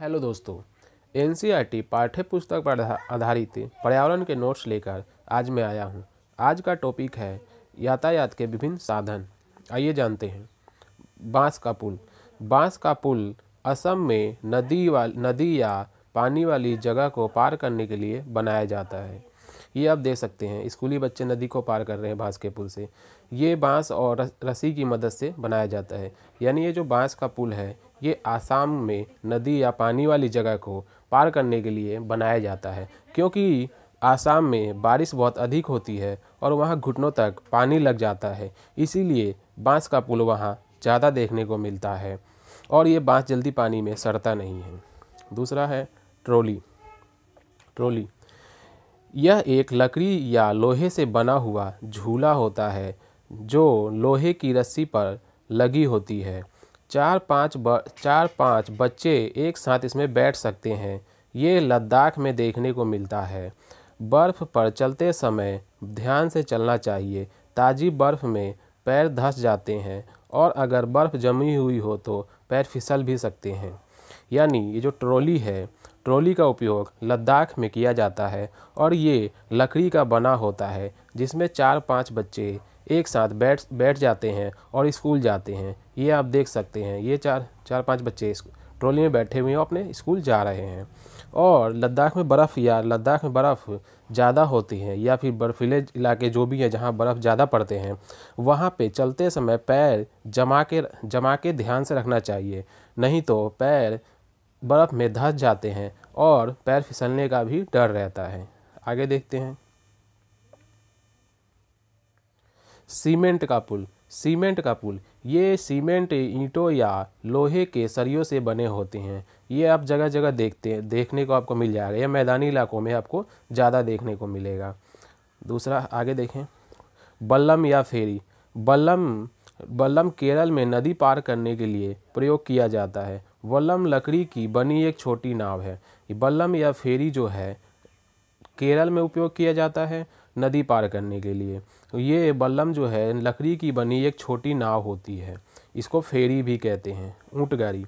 hello दोस्तों N पाठ्य पुस्तक पर आधारित पर्यावरण के नोट्स लेकर आज मैं आया हूँ आज का टॉपिक है यातायात के विभिन्न साधन आइए जानते हैं बांस का पुल बांस का पुल असम में नदी वाल नदी या पानी वाली जगह को पार करने के लिए बनाया जाता है ये आप देख सकते हैं स्कूली बच्चे नदी को पार कर रहे हैं बांस के पुल से ये बांस और रस्सी की मदद से बनाया जाता है यानी ये जो बांस का पुल है ये आसाम में नदी या पानी वाली जगह को पार करने के लिए बनाया जाता है क्योंकि आसाम में बारिश बहुत अधिक होती है और वहाँ घुटनों तक पानी लग जाता है इसीलिए बांस का पुल वहाँ ज़्यादा देखने को मिलता है और ये बांस जल्दी पानी में सड़ता नहीं है दूसरा है ट्रॉली ट्रॉली यह एक लकड़ी या लोहे से बना हुआ झूला होता है जो लोहे की रस्सी पर लगी होती है चार पाँच ब चार पाँच बच्चे एक साथ इसमें बैठ सकते हैं ये लद्दाख में देखने को मिलता है बर्फ़ पर चलते समय ध्यान से चलना चाहिए ताज़ी बर्फ़ में पैर धंस जाते हैं और अगर बर्फ़ जमी हुई हो तो पैर फिसल भी सकते हैं यानी ये जो ट्रॉली है ट्रॉली का उपयोग लद्दाख में किया जाता है और ये लकड़ी का बना होता है जिसमें चार पांच बच्चे एक साथ बैठ बैठ जाते हैं और स्कूल जाते हैं ये आप देख सकते हैं ये चार चार पांच बच्चे ट्रॉली में बैठे हुए हैं अपने स्कूल जा रहे हैं और लद्दाख में बर्फ़ या लद्दाख में बर्फ़ ज़्यादा होती है या फिर बर्फीले इलाके जो भी हैं जहाँ बर्फ़ ज़्यादा पड़ते हैं वहाँ पे चलते समय पैर जमा के जमा के ध्यान से रखना चाहिए नहीं तो पैर बर्फ़ में धस जाते हैं और पैर फिसलने का भी डर रहता है आगे देखते हैं सीमेंट का पुल सीमेंट का पुल ये सीमेंट ईंटों या लोहे के सरियों से बने होते हैं ये आप जगह जगह देखते हैं देखने को आपको मिल जाएगा या मैदानी इलाकों में आपको ज़्यादा देखने को मिलेगा दूसरा आगे देखें बल्लम या फेरी बल्लम बल्लम केरल में नदी पार करने के लिए प्रयोग किया जाता है वल्लम लकड़ी की बनी एक छोटी नाव है बल्लम या फेरी जो है केरल में उपयोग किया जाता है नदी पार करने के लिए ये बल्लम जो है लकड़ी की बनी एक छोटी नाव होती है इसको फेरी भी कहते हैं ऊँट गाड़ी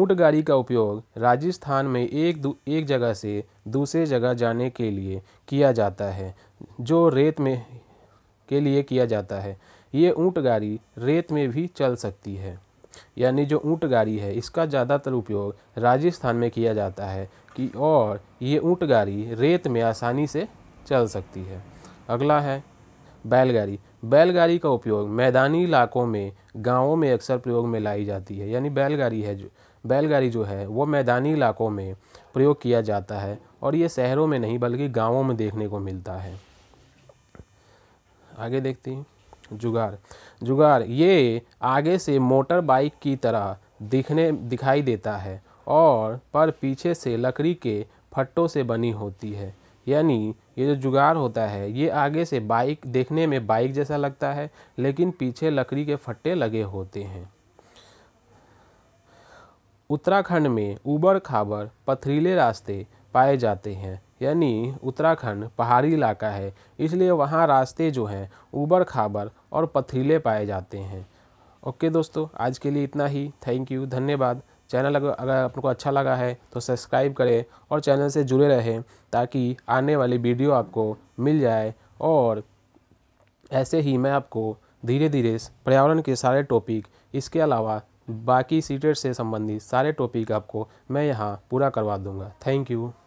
ऊँट गाड़ी का उपयोग राजस्थान में एक एक जगह से दूसरे जगह जाने के लिए किया जाता है जो रेत में के लिए किया जाता है ये ऊँट गाड़ी रेत में भी चल सकती है यानी जो ऊँट गाड़ी है इसका ज़्यादातर उपयोग राजस्थान में किया जाता है कि और ये ऊँट गाड़ी रेत में आसानी से चल सकती है अगला है बैलगाड़ी बैलगाड़ी का उपयोग मैदानी इलाकों में गांवों में अक्सर प्रयोग में लाई जाती है यानी बैलगाड़ी है जो बैलगाड़ी जो है वो मैदानी इलाकों में प्रयोग किया जाता है और ये शहरों में नहीं बल्कि गांवों में देखने को मिलता है आगे देखते हैं जुगाड़ जुगाड़ ये आगे से मोटर बाइक की तरह दिखने दिखाई देता है और पर पीछे से लकड़ी के फट्टों से बनी होती है यानी ये जो जुगाड़ होता है ये आगे से बाइक देखने में बाइक जैसा लगता है लेकिन पीछे लकड़ी के फट्टे लगे होते हैं उत्तराखंड में उबड़ खाबड़ पथरीले रास्ते पाए जाते हैं यानी उत्तराखंड पहाड़ी इलाका है इसलिए वहाँ रास्ते जो हैं ऊबर खाबर और पथरीले पाए जाते हैं ओके दोस्तों आज के लिए इतना ही थैंक यू धन्यवाद चैनल अगर अगर आपको अच्छा लगा है तो सब्सक्राइब करें और चैनल से जुड़े रहें ताकि आने वाली वीडियो आपको मिल जाए और ऐसे ही मैं आपको धीरे धीरे पर्यावरण के सारे टॉपिक इसके अलावा बाकी सीटेट से संबंधित सारे टॉपिक आपको मैं यहाँ पूरा करवा दूँगा थैंक यू